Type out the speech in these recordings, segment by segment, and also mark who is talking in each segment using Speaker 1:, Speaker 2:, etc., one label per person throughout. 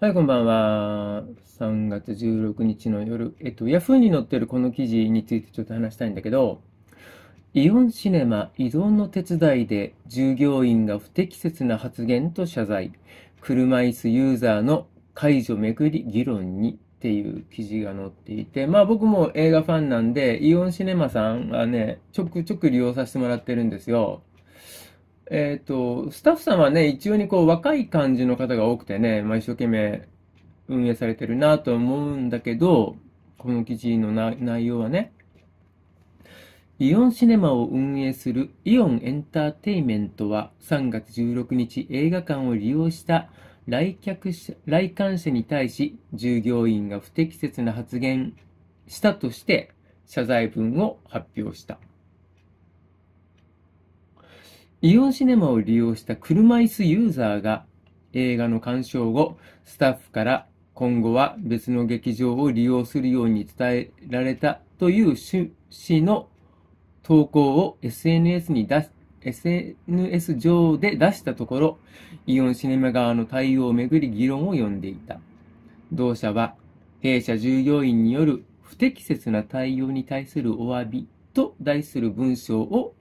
Speaker 1: はい、こんばんは。3月16日の夜、えっと、ヤフーに載ってるこの記事についてちょっと話したいんだけど、イオンシネマ依存の手伝いで従業員が不適切な発言と謝罪、車椅子ユーザーの解除めくり議論にっていう記事が載っていて、まあ僕も映画ファンなんで、イオンシネマさんはね、ちょくちょく利用させてもらってるんですよ。えっ、ー、と、スタッフさんはね、一応にこう若い感じの方が多くてね、まあ、一生懸命運営されてるなと思うんだけど、この記事の内容はね、イオンシネマを運営するイオンエンターテイメントは3月16日映画館を利用した来客者来館者に対し従業員が不適切な発言したとして謝罪文を発表した。イオンシネマを利用した車椅子ユーザーが映画の鑑賞後、スタッフから今後は別の劇場を利用するように伝えられたという趣旨の投稿を SNS に出し、SNS 上で出したところ、イオンシネマ側の対応をめぐり議論を呼んでいた。同社は、弊社従業員による不適切な対応に対するお詫びと題する文章を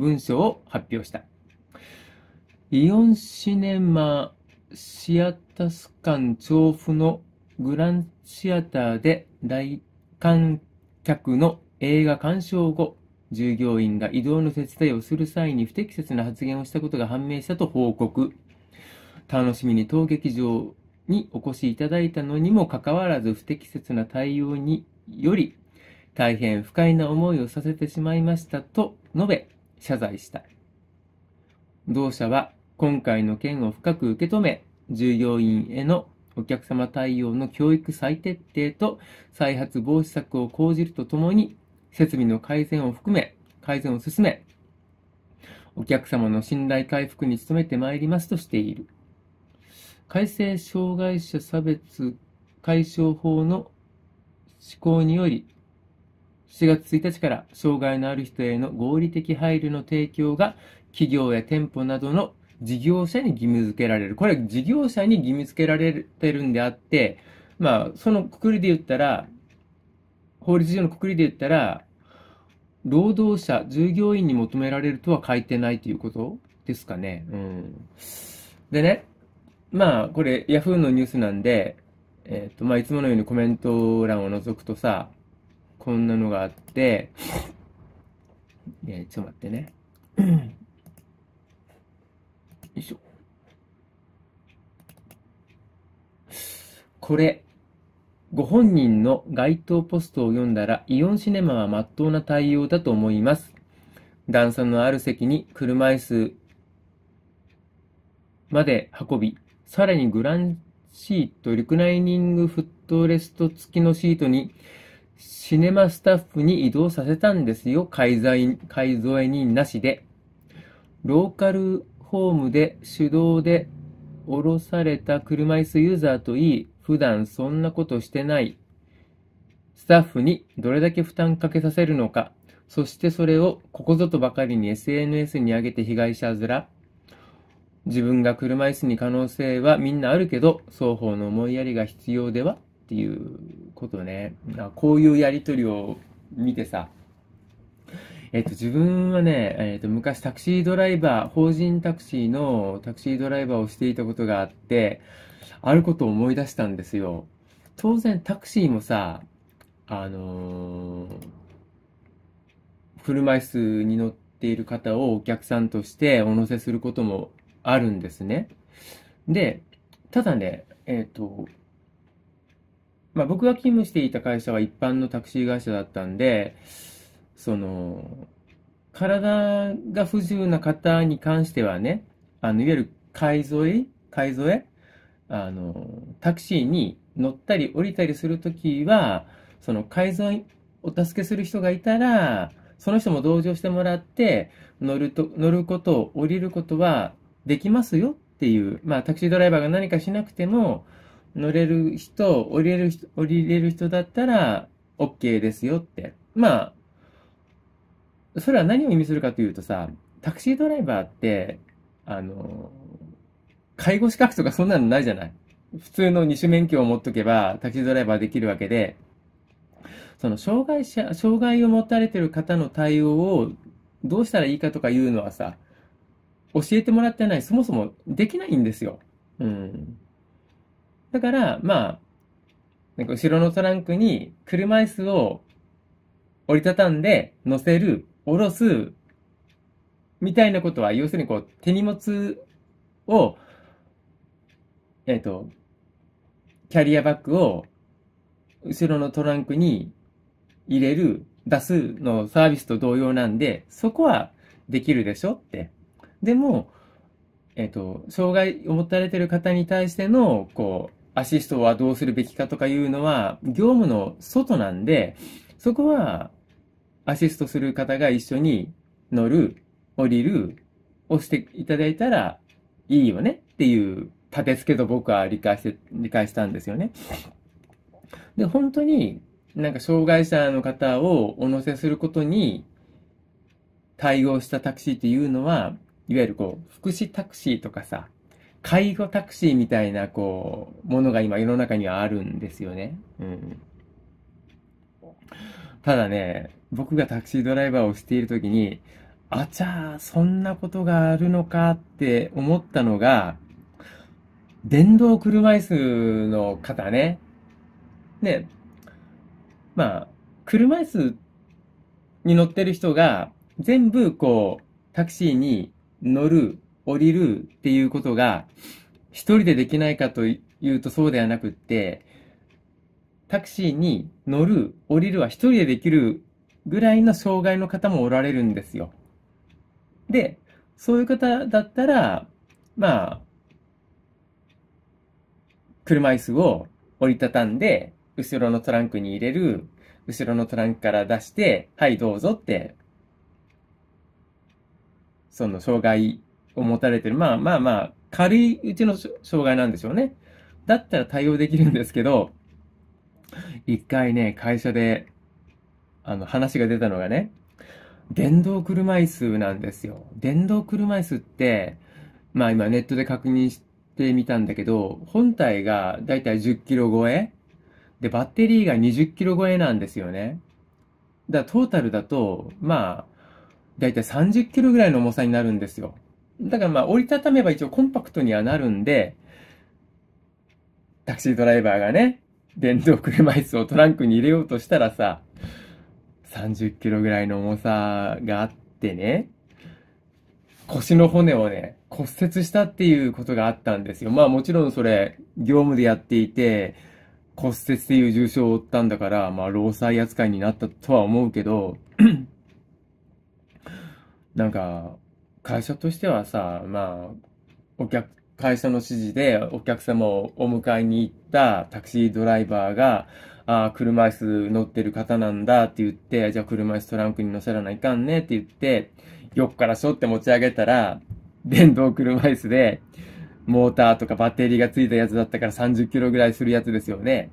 Speaker 1: 文章を発表した。イオンシネマシアタス館調布のグランシアターで大観客の映画鑑賞後、従業員が移動の手伝いをする際に不適切な発言をしたことが判明したと報告。楽しみに当劇場にお越しいただいたのにもかかわらず不適切な対応により大変不快な思いをさせてしまいましたと述べ、謝罪した同社は今回の件を深く受け止め従業員へのお客様対応の教育再徹底と再発防止策を講じるとともに設備の改善を含め改善を進めお客様の信頼回復に努めてまいりますとしている改正障害者差別解消法の施行により7月1日から障害のある人への合理的配慮の提供が企業や店舗などの事業者に義務付けられる。これ事業者に義務付けられてるんであって、まあ、そのくくりで言ったら、法律上のくくりで言ったら、労働者、従業員に求められるとは書いてないということですかね。うん。でね、まあ、これ、ヤフーのニュースなんで、えっ、ー、と、まあ、いつものようにコメント欄を覗くとさ、こんなのがあって、えちょっと待ってね。よいしょ。これ、ご本人の該当ポストを読んだら、イオンシネマは真っ当な対応だと思います。段差のある席に車椅子まで運び、さらにグランシート、リクライニングフットレスト付きのシートにシネマスタッフに移動させたんですよ、介在介添え人なしで。ローカルホームで手動で降ろされた車椅子ユーザーといい、普段そんなことしてないスタッフにどれだけ負担かけさせるのか、そしてそれをここぞとばかりに SNS に上げて被害者面。自分が車椅子に可能性はみんなあるけど、双方の思いやりが必要ではっていうことね、こういうやりとりを見てさ、えっと、自分はね、えっと、昔タクシードライバー、法人タクシーのタクシードライバーをしていたことがあって、あることを思い出したんですよ。当然タクシーもさ、あのー、車椅子に乗っている方をお客さんとしてお乗せすることもあるんですね。で、ただね、えっ、と、まあ、僕が勤務していた会社は一般のタクシー会社だったんで、その、体が不自由な方に関してはね、あの、いわゆる海沿い、海沿い、あの、タクシーに乗ったり降りたりするときは、その改造お助けする人がいたら、その人も同乗してもらって、乗ると、乗ること、を降りることはできますよっていう、まあタクシードライバーが何かしなくても、乗れる人、降りれる人、降りれる人だったら、OK ですよって。まあ、それは何を意味するかというとさ、タクシードライバーって、あの、介護資格とかそんなのないじゃない。普通の二種免許を持っとけば、タクシードライバーできるわけで、その障害者、障害を持たれてる方の対応をどうしたらいいかとかいうのはさ、教えてもらってない、そもそもできないんですよ。うん。だから、まあ、なんか後ろのトランクに車椅子を折りたたんで乗せる、下ろす、みたいなことは、要するにこう、手荷物を、えっ、ー、と、キャリアバッグを後ろのトランクに入れる、出すのサービスと同様なんで、そこはできるでしょって。でも、えっ、ー、と、障害を持たれてる方に対しての、こう、アシストはどうするべきかとかいうのは、業務の外なんで、そこは、アシストする方が一緒に乗る、降りる、をしていただいたらいいよねっていう立て付けと僕は理解して、理解したんですよね。で、本当になんか障害者の方をお乗せすることに対応したタクシーっていうのは、いわゆるこう、福祉タクシーとかさ、介護タクシーみたいな、こう、ものが今世の中にはあるんですよね。うん。ただね、僕がタクシードライバーをしているときに、あちゃー、そんなことがあるのかって思ったのが、電動車椅子の方ね。ね、まあ、車椅子に乗ってる人が全部こう、タクシーに乗る降りるっていうことが、一人でできないかというとそうではなくって、タクシーに乗る、降りるは一人でできるぐらいの障害の方もおられるんですよ。で、そういう方だったら、まあ、車椅子を折りたたんで、後ろのトランクに入れる、後ろのトランクから出して、はい、どうぞって、その障害を持たれてる、まあまあまあ、軽いうちの障害なんでしょうね。だったら対応できるんですけど、一回ね、会社で、あの、話が出たのがね、電動車椅子なんですよ。電動車椅子って、まあ今ネットで確認してみたんだけど、本体がだいたい10キロ超えで、バッテリーが20キロ超えなんですよね。だからトータルだと、まあ、だいたい30キロぐらいの重さになるんですよ。だからまあ折りたためば一応コンパクトにはなるんで、タクシードライバーがね、電動車椅子をトランクに入れようとしたらさ、30キロぐらいの重さがあってね、腰の骨をね、骨折したっていうことがあったんですよ。まあもちろんそれ、業務でやっていて、骨折っていう重傷を負ったんだから、まあ労災扱いになったとは思うけど、なんか、会社としてはさ、まあ、お客、会社の指示でお客様をお迎えに行ったタクシードライバーが、あ車椅子乗ってる方なんだって言って、じゃあ車椅子トランクに乗せらないかんねって言って、横からしょって持ち上げたら、電動車椅子で、モーターとかバッテリーがついたやつだったから30キロぐらいするやつですよね。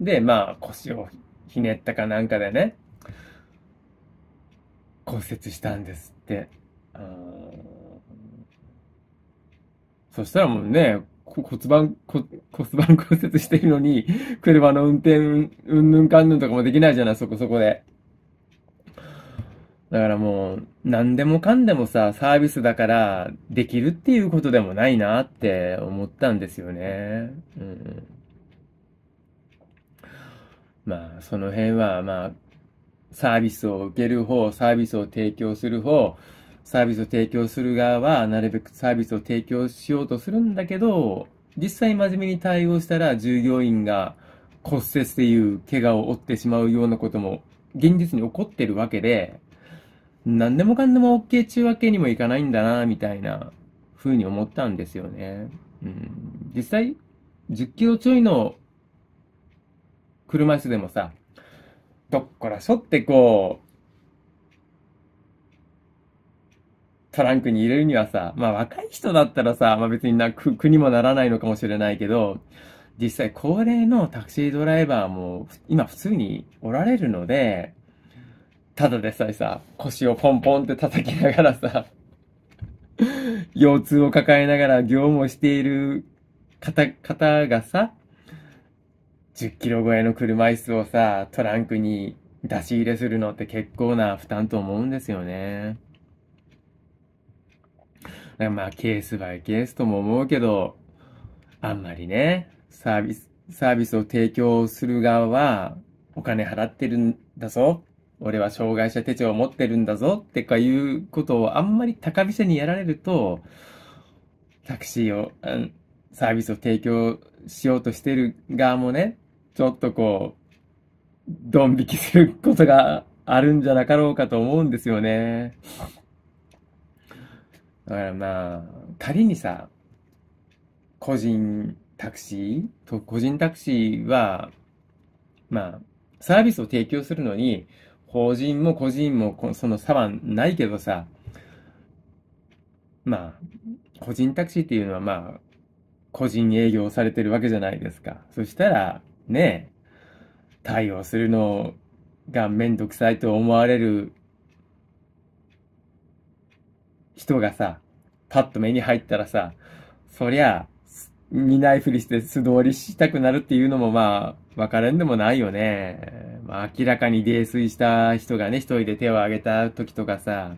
Speaker 1: で、まあ、腰をひねったかなんかでね、骨折したんですって。そしたらもうね、骨盤骨、骨盤骨折してるのに、車の運転、うんぬんかんぬんとかもできないじゃない、そこそこで。だからもう、何でもかんでもさ、サービスだからできるっていうことでもないなって思ったんですよね。うん。まあ、その辺は、まあ、サービスを受ける方、サービスを提供する方、サービスを提供する側は、なるべくサービスを提供しようとするんだけど、実際真面目に対応したら従業員が骨折っていう怪我を負ってしまうようなことも現実に起こってるわけで、何でもかんでも OK 中わけにもいかないんだな、みたいな風に思ったんですよね。うん、実際、10キロちょいの車椅子でもさ、どっこらしょってこう、トランクに入れるにはさ、まあ若い人だったらさ、まあ別にな、苦にもならないのかもしれないけど、実際高齢のタクシードライバーも今普通におられるので、ただでさえさ、腰をポンポンって叩きながらさ、腰痛を抱えながら業務をしている方、方がさ、10キロ超えの車椅子をさ、トランクに出し入れするのって結構な負担と思うんですよね。まあ、ケースバイケースとも思うけど、あんまりね、サービス、サービスを提供する側は、お金払ってるんだぞ。俺は障害者手帳を持ってるんだぞ。ってかいうことをあんまり高飛車にやられると、タクシーを、サービスを提供しようとしてる側もね、ちょっとこう、ドン引きすることがあるんじゃなかろうかと思うんですよね。だからまあ、仮にさ、個人タクシーと、個人タクシーは、まあ、サービスを提供するのに、法人も個人もその差はないけどさ、まあ、個人タクシーっていうのはまあ、個人営業されてるわけじゃないですか。そしたら、ねえ、対応するのがめんどくさいと思われる人がさ、パッと目に入ったらさ、そりゃ、見ないふりして素通りしたくなるっていうのもまあ、わからんでもないよね。まあ、明らかに泥酔した人がね、一人で手を挙げた時とかさ、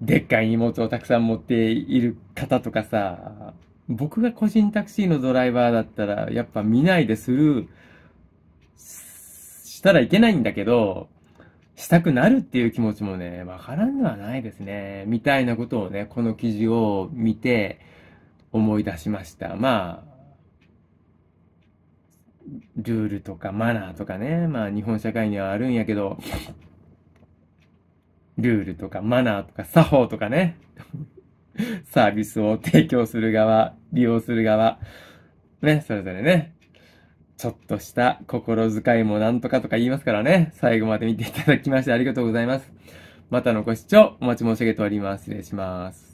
Speaker 1: でっかい荷物をたくさん持っている方とかさ、僕が個人タクシーのドライバーだったら、やっぱ見ないでする、したらいけないんだけど、したくなるっていう気持ちもね、わからんではないですね。みたいなことをね、この記事を見て思い出しました。まあ、ルールとかマナーとかね、まあ日本社会にはあるんやけど、ルールとかマナーとか作法とかね、サービスを提供する側、利用する側、ね、それぞれね、ちょっとした心遣いもなんとかとか言いますからね。最後まで見ていただきましてありがとうございます。またのご視聴お待ち申し上げております。失礼します。